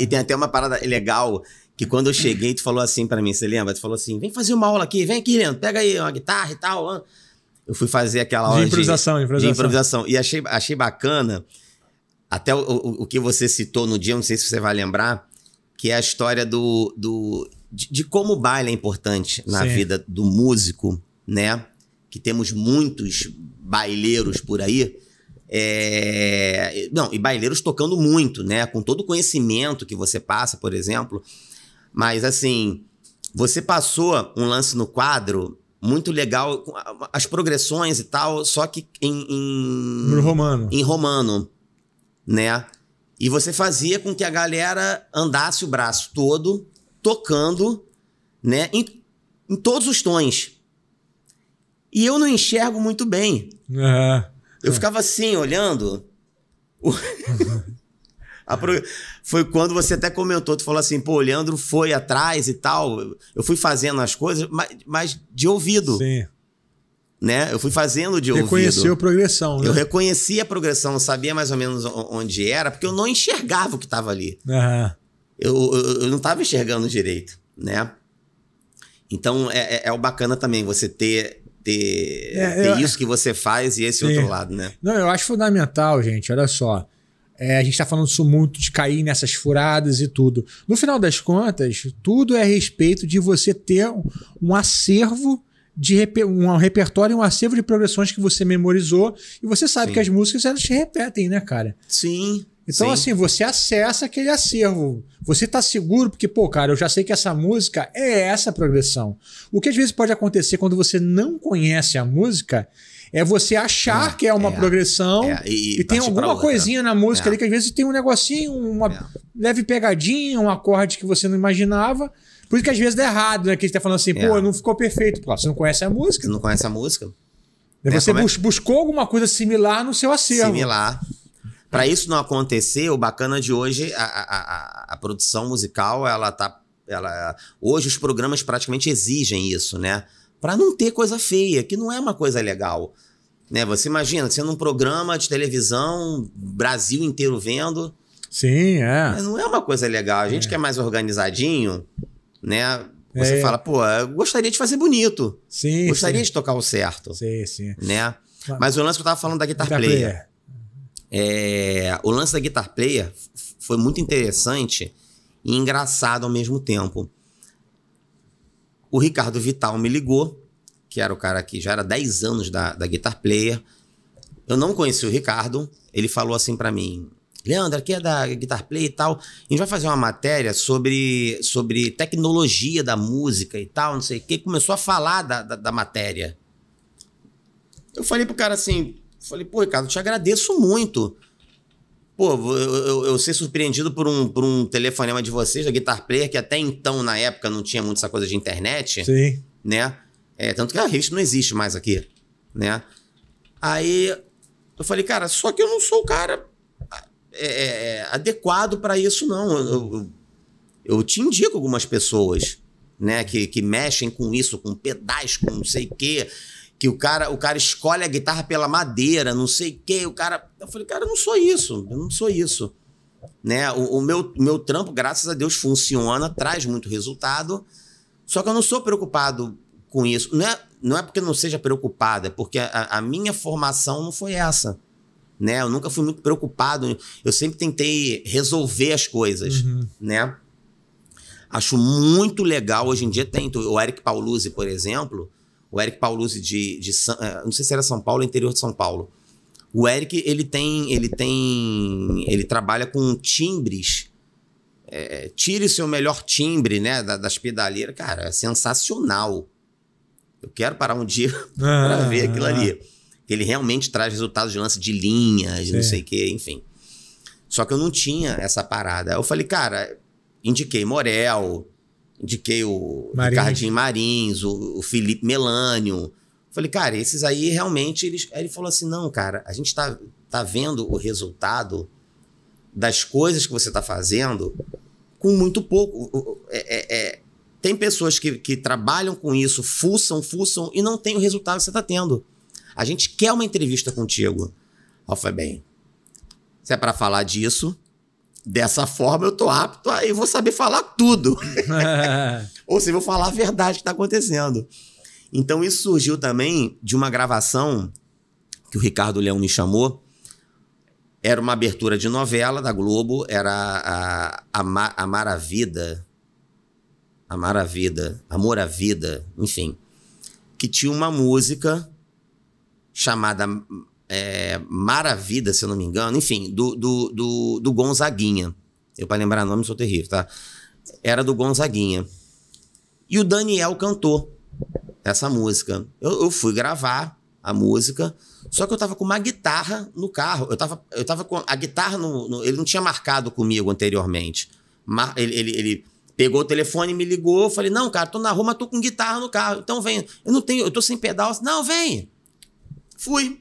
E tem até uma parada legal que quando eu cheguei, tu falou assim para mim, você lembra? Tu falou assim: vem fazer uma aula aqui, vem aqui, Leandro, pega aí uma guitarra e tal. Eu fui fazer aquela aula de improvisação, de, improvisação. De improvisação. E achei, achei bacana, até o, o, o, que você citou no dia, não sei se você vai lembrar, que é a história do, do, de, de como o baile é importante na Sim. vida do músico, né? Que temos muitos baileiros por aí é, não, e baileiros tocando muito, né? Com todo o conhecimento que você passa, por exemplo. Mas, assim, você passou um lance no quadro muito legal, as progressões e tal, só que em. Em, no romano. Em romano, né? E você fazia com que a galera andasse o braço todo, tocando, né? Em, em todos os tons. E eu não enxergo muito bem. É. Eu é. ficava assim, olhando. pro... Foi quando você até comentou, tu falou assim, pô, o Leandro foi atrás e tal. Eu fui fazendo as coisas, mas, mas de ouvido. Sim. Né? Eu fui fazendo de Reconheceu ouvido. Reconheceu a progressão, né? Eu reconhecia a progressão, eu sabia mais ou menos onde era, porque eu não enxergava o que estava ali. Uhum. Eu, eu, eu não estava enxergando direito, né? Então é, é, é o bacana também você ter ter, é, é, ter eu, isso que você faz e esse sim. outro lado, né? Não, eu acho fundamental, gente. Olha só. É, a gente está falando isso muito de cair nessas furadas e tudo. No final das contas, tudo é a respeito de você ter um, acervo de reper, um repertório, um acervo de progressões que você memorizou e você sabe Sim. que as músicas elas se repetem, né, cara? Sim. Então, Sim. assim, você acessa aquele acervo. Você tá seguro, porque, pô, cara, eu já sei que essa música é essa progressão. O que às vezes pode acontecer quando você não conhece a música é você achar é, que é uma é, progressão é, e, e tem alguma outra, coisinha na música é. ali que às vezes tem um negocinho, uma é. leve pegadinha, um acorde que você não imaginava. Por isso que às vezes dá errado, né? Que a gente tá falando assim, pô, é. não ficou perfeito. Pô, você não conhece a música. Você não conhece a música. Né, você bus buscou alguma coisa similar no seu acervo. Similar. Para isso não acontecer, o bacana de hoje, a, a, a produção musical, ela tá. Ela, hoje os programas praticamente exigem isso, né? Para não ter coisa feia, que não é uma coisa legal. Né? Você imagina, sendo um programa de televisão, Brasil inteiro vendo. Sim, é. Mas não é uma coisa legal. A gente é. que é mais organizadinho, né? Você é. fala, pô, eu gostaria de fazer bonito. Sim. Gostaria sim. de tocar o certo. Sim, sim. Né? Mas o lance que eu tava falando da Guitar, guitar player. player. É, o lance da Guitar Player foi muito interessante e engraçado ao mesmo tempo. O Ricardo Vital me ligou, que era o cara que já era 10 anos da, da Guitar Player. Eu não conheci o Ricardo, ele falou assim para mim: Leandro, aqui é da Guitar player e tal. A gente vai fazer uma matéria sobre, sobre tecnologia da música e tal, não sei o que Começou a falar da, da, da matéria. Eu falei pro cara assim: Falei, pô, Ricardo, te agradeço muito. Pô, eu, eu, eu, ser surpreendido por um, por um telefonema de vocês, da Guitar Player, que até então, na época, não tinha muito essa coisa de internet. Sim. Né? É, tanto que a revista não existe mais aqui, né? Aí eu falei, cara, só que eu não sou o cara é, é, é adequado para isso, não. Eu, eu, eu, te indico algumas pessoas, né, que, que mexem com isso, com pedais, com não sei o quê que o cara, o cara escolhe a guitarra pela madeira, não sei o quê, o cara. Eu falei, cara, eu não sou isso, eu não sou isso. Né? O, o meu, meu trampo, graças a Deus, funciona, traz muito resultado. Só que eu não sou preocupado com isso. Não é, não é porque eu não seja preocupada, é porque a, a, minha formação não foi essa. Né? Eu nunca fui muito preocupado. Eu sempre tentei resolver as coisas. Uhum. Né? Acho muito legal. Hoje em dia tem. O Eric Pauluzzi, por exemplo, o Eric Paulucci de, de, de eh, não sei se era São Paulo, interior de São Paulo. O Eric, ele tem, ele tem, ele trabalha com timbres. É, tire seu melhor timbre, né, das pedaleiras, cara, é sensacional. Eu quero parar um dia para ver ah, aquilo ah. ali. Ele realmente traz resultados de lance de linhas, sim. não sei o quê, enfim. Só que eu não tinha essa parada. Eu falei, cara, indiquei Morel, Indiquei o Marins. Ricardinho Marins, o, o Felipe Melânio. Falei, cara, esses aí realmente. Eles... Aí ele falou assim: não, cara, a gente tá, tá vendo o resultado das coisas que você tá fazendo com muito pouco. É, é, é, tem pessoas que, que trabalham com isso, fuçam, fuçam e não tem o resultado que você tá tendo. A gente quer uma entrevista contigo. Aí bem, se é para falar disso, Dessa forma eu tô apto a, vou saber falar tudo. Ou seja, eu vou falar a verdade que está acontecendo. Então isso surgiu também de uma gravação que o Ricardo Leão me chamou. Era uma abertura de novela da Globo, era a, a, Ma, a Maravida. A Maravida, Amor à Vida, enfim. Que tinha uma música chamada é, Maravida, se eu não me engano, enfim, do, do, do, do Gonzaguinha. Eu, para lembrar o nome, sou terrível, tá? Era do Gonzaguinha. E o Daniel cantou essa música. Eu, eu fui gravar a música, só que eu tava com uma guitarra no carro. Eu tava, eu tava com a guitarra no, no Ele não tinha marcado comigo anteriormente. ele, ele, ele pegou o telefone, me ligou. Eu falei: Não, cara, tô na rua, mas tô com guitarra no carro. Então vem. Eu não tenho, eu tô sem pedal. Não, vem. Fui.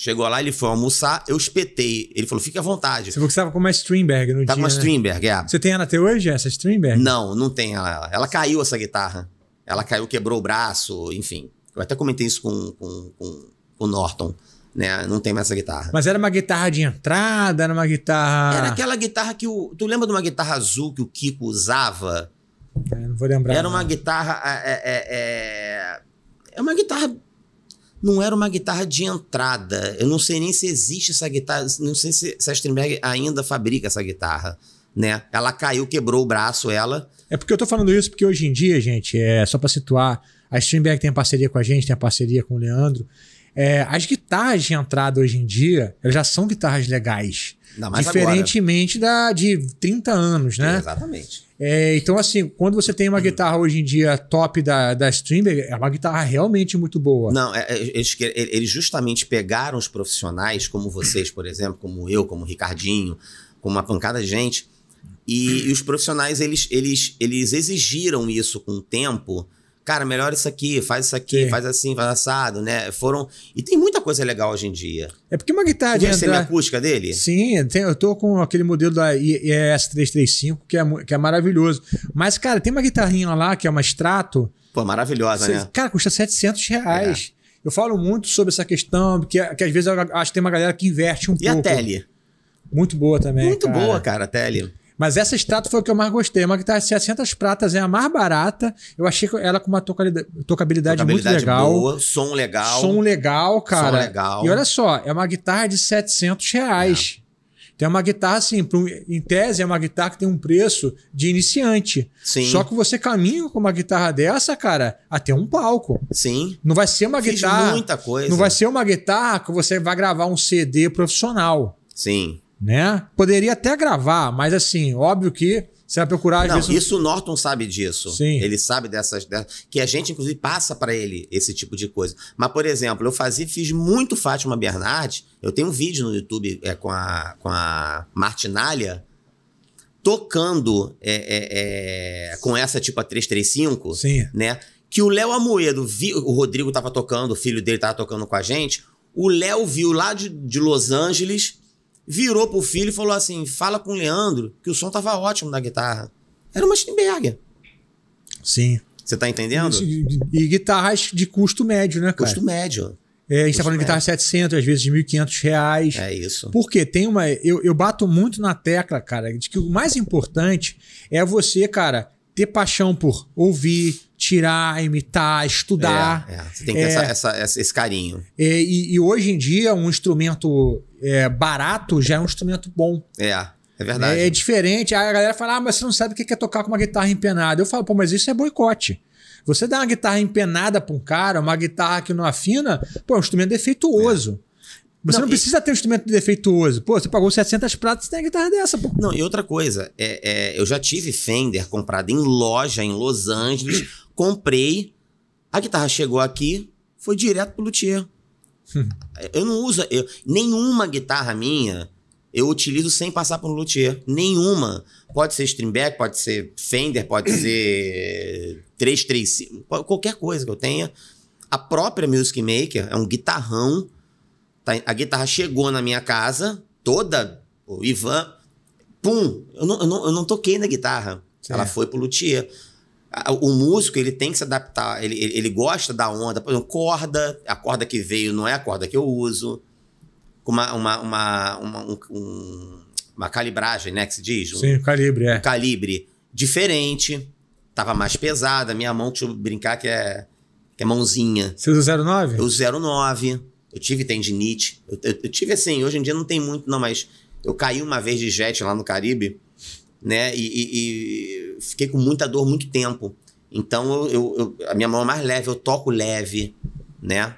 Chegou lá, ele foi almoçar, eu espetei. Ele falou, fique à vontade. Você falou que estava com uma Strindberg no dia, Tava uma né? é. Você tem ela até hoje, essa Strindberg? Não, não tem ela. Ela caiu, essa guitarra. Ela caiu, quebrou o braço, enfim. Eu até comentei isso com, com, com, com o Norton, né? Não tem mais essa guitarra. Mas era uma guitarra de entrada, era uma guitarra... Era aquela guitarra que o... Tu lembra de uma guitarra azul que o Kiko usava? É, não vou lembrar. Era não. uma guitarra... É, é, é... é uma guitarra não era uma guitarra de entrada. Eu não sei nem se existe essa guitarra, não sei se, se a Strindberg ainda fabrica essa guitarra, né? Ela caiu, quebrou o braço, ela. É porque eu tô falando isso porque hoje em dia, gente, é só para situar, a Strindberg tem parceria com a gente, tem parceria com o Leandro. É, as guitarras de entrada hoje em dia, elas já são guitarras legais. Diferentemente agora. da de 30 anos, né? Exatamente. É, então, assim, quando você tem uma guitarra hoje em dia top da, da Strindberg, é uma guitarra realmente muito boa. Não, é, é, eles, eles justamente pegaram os profissionais, como vocês, por exemplo, como eu, como o Ricardinho, como uma pancada de gente, e, e os profissionais, eles, eles, eles exigiram isso com o tempo cara, melhor isso aqui, faz isso aqui, Sim. faz assim, faz assado, né? Foram. E tem muita coisa legal hoje em dia. É porque uma guitarra de. a andar... acústica dele? Sim, tem, eu tô com aquele modelo da IES 335, que é, que é maravilhoso. Mas, cara, tem uma guitarrinha lá, que é uma Strato. Pô, maravilhosa, você, né? Cara, custa 700 reais. É. Eu falo muito sobre essa questão, porque que às vezes eu acho que tem uma galera que inverte um e pouco. E a Tele? Muito boa também. Muito cara. boa, cara, a Tele. Mas essa estátua foi o que eu mais gostei. É uma guitarra de 600 pratas, é a mais barata. Eu achei ela com uma tocabilidade, tocabilidade muito legal. Boa, som legal. Som legal, cara. Som legal. E olha só, é uma guitarra de 700 reais. É. Tem uma guitarra, assim, em tese, é uma guitarra que tem um preço de iniciante. Sim. Só que você caminha com uma guitarra dessa, cara, até um palco. Sim. Não vai ser uma Fiz guitarra. muita coisa. Não vai ser uma guitarra que você vai gravar um CD profissional. Sim né? Poderia até gravar, mas assim, óbvio que você vai procurar. Não, vezes... isso o Norton sabe disso. Sim. Ele sabe dessas, que a gente inclusive passa para ele esse tipo de coisa. Mas por exemplo, eu fazia, fiz muito Fátima Bernardes. Eu tenho um vídeo no YouTube é, com a com a Martinalha tocando é, é, é, com essa tipo a 335, Sim. né? Que o Léo Amoedo, viu, o Rodrigo tava tocando, o filho dele tava tocando com a gente. O Léo viu lá de, de Los Angeles virou pro filho e falou assim: fala com o Leandro que o som tava ótimo da guitarra. Era uma Steinberger. Sim. Você tá entendendo? E, e, guitarras de custo médio, né, cara? Custo médio. É, a gente tá falando de guitarra 700, às vezes de 1.500 reais. É isso. Porque tem uma. Eu, eu bato muito na tecla, cara, de que o mais importante é você, cara, ter paixão por ouvir, tirar, imitar, estudar. É, é. Você tem que ter é, essa, essa, esse carinho. É, e, e, hoje em dia, um instrumento é, barato já é um instrumento bom. É. É verdade. É, é diferente. A galera fala, ah, mas você não sabe o que é tocar com uma guitarra empenada. Eu falo, pô, mas isso é boicote. Você dá uma guitarra empenada pra um cara, uma guitarra que não afina, pô, é um instrumento defeituoso. Você não, não precisa e... ter um instrumento defeituoso. Pô, você pagou 700 pratos, você tem a guitarra dessa, pô. Não, e outra coisa, é, é, eu já tive Fender comprado em loja em Los Angeles, comprei, a guitarra chegou aqui, foi direto pro luthier. Hum. eu não uso, eu, nenhuma guitarra minha eu utilizo sem passar por um luthier. Nenhuma. Pode ser Streamback, pode ser Fender, pode ser 335, qualquer coisa que eu tenha. A própria Music Maker é um guitarrão Tá, a guitarra chegou na minha casa, toda, o Ivan, pum, eu não, eu não, eu não toquei na guitarra. Sim. Ela foi pro luthier. O músico, ele tem que se adaptar, ele, ele, ele, gosta da onda. Por exemplo, corda, a corda que veio não é a corda que eu uso. Uma, uma, uma, uma, um, uma calibragem, né, que se diz? Sim, um, calibre, é. Um calibre diferente, tava mais pesada, minha mão, deixa eu brincar que é, que é mãozinha. Você usa 09? Eu uso 09. Eu tive tendinite. Eu, eu, eu, tive assim, hoje em dia não tem muito, não, mas eu caí uma vez de jet lá no Caribe, né? E, e, e fiquei com muita dor muito tempo. Então eu, eu, a minha mão é mais leve, eu toco leve, né?